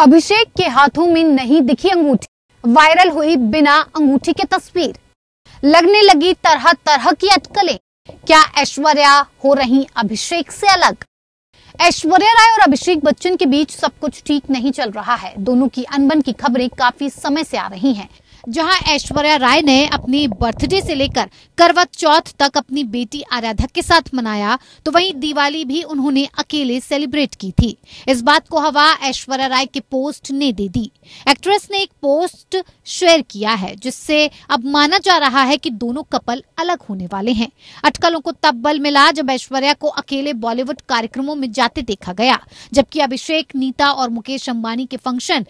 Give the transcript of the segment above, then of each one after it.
अभिषेक के हाथों में नहीं दिखी अंगूठी वायरल हुई बिना अंगूठी के तस्वीर लगने लगी तरह तरह की अटकले क्या ऐश्वर्या हो रही अभिषेक से अलग ऐश्वर्या राय और अभिषेक बच्चन के बीच सब कुछ ठीक नहीं चल रहा है दोनों की अनबन की खबरें काफी समय से आ रही हैं। जहां ऐश्वर्या राय ने अपनी बर्थडे से लेकर करवत चौथ तक अपनी बेटी आराधक के साथ मनाया तो वहीं दिवाली भी उन्होंने अकेले सेलिब्रेट की थी इस बात को हवा ऐश्वर्या राय के पोस्ट ने दे दी एक्ट्रेस ने एक पोस्ट शेयर किया है जिससे अब माना जा रहा है कि दोनों कपल अलग होने वाले हैं अटकलों को तब बल मिला जब ऐश्वर्या को अकेले बॉलीवुड कार्यक्रमों में जाते देखा गया जबकि अभिषेक नीता और मुकेश अंबानी के फंक्शन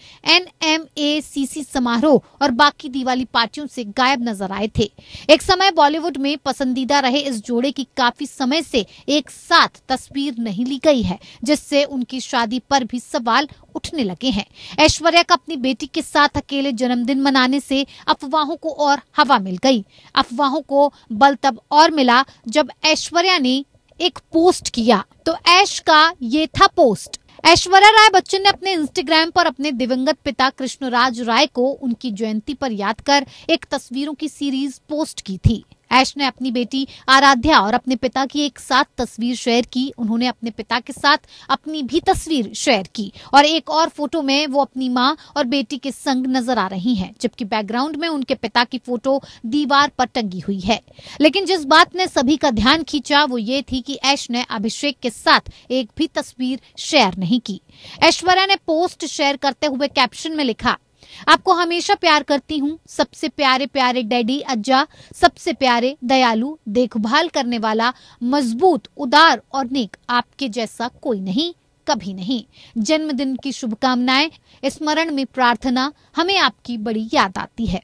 सी समारोह और बाकी की दिवाली पार्टियों से गायब नजर आए थे एक समय बॉलीवुड में पसंदीदा रहे इस जोड़े की काफी समय से एक साथ तस्वीर नहीं ली गई है जिससे उनकी शादी पर भी सवाल उठने लगे हैं ऐश्वर्या का अपनी बेटी के साथ अकेले जन्मदिन मनाने से अफवाहों को और हवा मिल गई अफवाहों को बल तब और मिला जब ऐश्वर्या ने एक पोस्ट किया तो ऐश का ये था पोस्ट ऐश्वर्या राय बच्चन ने अपने इंस्टाग्राम पर अपने दिवंगत पिता कृष्णराज राय को उनकी जयंती पर याद कर एक तस्वीरों की सीरीज पोस्ट की थी ऐश ने अपनी बेटी आराध्या और अपने पिता की एक साथ तस्वीर शेयर की उन्होंने अपने पिता के साथ अपनी भी तस्वीर शेयर की और एक और फोटो में वो अपनी माँ और बेटी के संग नजर आ रही हैं जबकि बैकग्राउंड में उनके पिता की फोटो दीवार पर टंगी हुई है लेकिन जिस बात ने सभी का ध्यान खींचा वो ये थी कि ऐश ने अभिषेक के साथ एक भी तस्वीर शेयर नहीं की ऐश्वर्या ने पोस्ट शेयर करते हुए कैप्शन में लिखा आपको हमेशा प्यार करती हूँ सबसे प्यारे प्यारे डैडी अज्जा सबसे प्यारे दयालु देखभाल करने वाला मजबूत उदार और नेक आपके जैसा कोई नहीं कभी नहीं जन्मदिन की शुभकामनाएं स्मरण में प्रार्थना हमें आपकी बड़ी याद आती है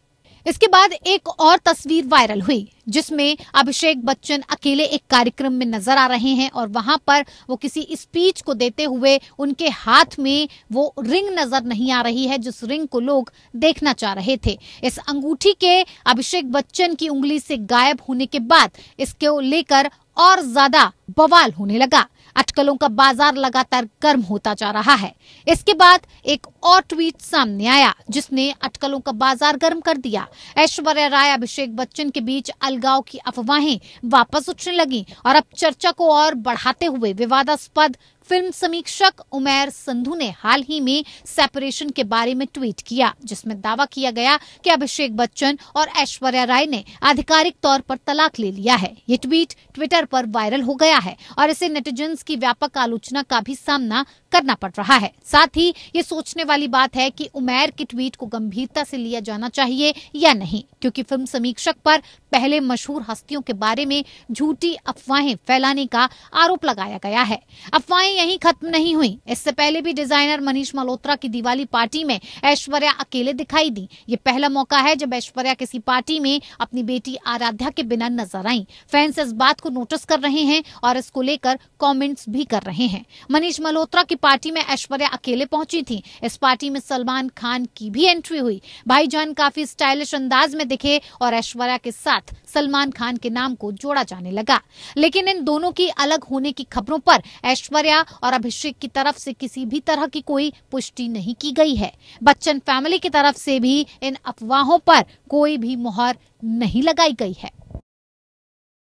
इसके बाद एक और तस्वीर वायरल हुई जिसमें अभिषेक बच्चन अकेले एक कार्यक्रम में नजर आ रहे हैं और वहां पर वो किसी स्पीच को देते हुए उनके हाथ में वो रिंग नजर नहीं आ रही है जिस रिंग को लोग देखना चाह रहे थे इस अंगूठी के अभिषेक बच्चन की उंगली से गायब होने के बाद इसको लेकर और ज्यादा बवाल होने लगा अटकलों का बाजार लगातार गर्म होता जा रहा है इसके बाद एक और ट्वीट सामने आया जिसने अटकलों का बाजार गर्म कर दिया ऐश्वर्या राय अभिषेक बच्चन के बीच अलगाव की अफवाहें वापस उठने लगी और अब चर्चा को और बढ़ाते हुए विवादास्पद फिल्म समीक्षक उमेर संधू ने हाल ही में सेपरेशन के बारे में ट्वीट किया जिसमें दावा किया गया कि अभिषेक बच्चन और ऐश्वर्या राय ने आधिकारिक तौर पर तलाक ले लिया है ये ट्वीट ट्विटर पर वायरल हो गया है और इसे नेटिजन की व्यापक आलोचना का भी सामना करना पड़ रहा है साथ ही ये सोचने वाली बात है कि उमेर के ट्वीट को गंभीरता से लिया जाना चाहिए या नहीं क्योंकि फिल्म समीक्षक पर पहले मशहूर हस्तियों के बारे में झूठी अफवाहें फैलाने का आरोप लगाया गया है अफवाहें यहीं खत्म नहीं हुई इससे पहले भी डिजाइनर मनीष मल्होत्रा की दिवाली पार्टी में ऐश्वर्या अकेले दिखाई दी ये पहला मौका है जब ऐश्वर्या किसी पार्टी में अपनी बेटी आराध्या के बिना नजर आई फैंस इस बात को नोटिस कर रहे हैं और इसको लेकर कॉमेंट्स भी कर रहे हैं मनीष मल्होत्रा की पार्टी में ऐश्वर्या अकेले पहुंची थी इस पार्टी में सलमान खान की भी एंट्री हुई भाईजान काफी स्टाइलिश अंदाज में दिखे और ऐश्वर्या के साथ सलमान खान के नाम को जोड़ा जाने लगा लेकिन इन दोनों की अलग होने की खबरों पर ऐश्वर्या और अभिषेक की तरफ से किसी भी तरह की कोई पुष्टि नहीं की गई है बच्चन फैमिली की तरफ से भी इन अफवाहों पर कोई भी मुहर नहीं लगाई गई है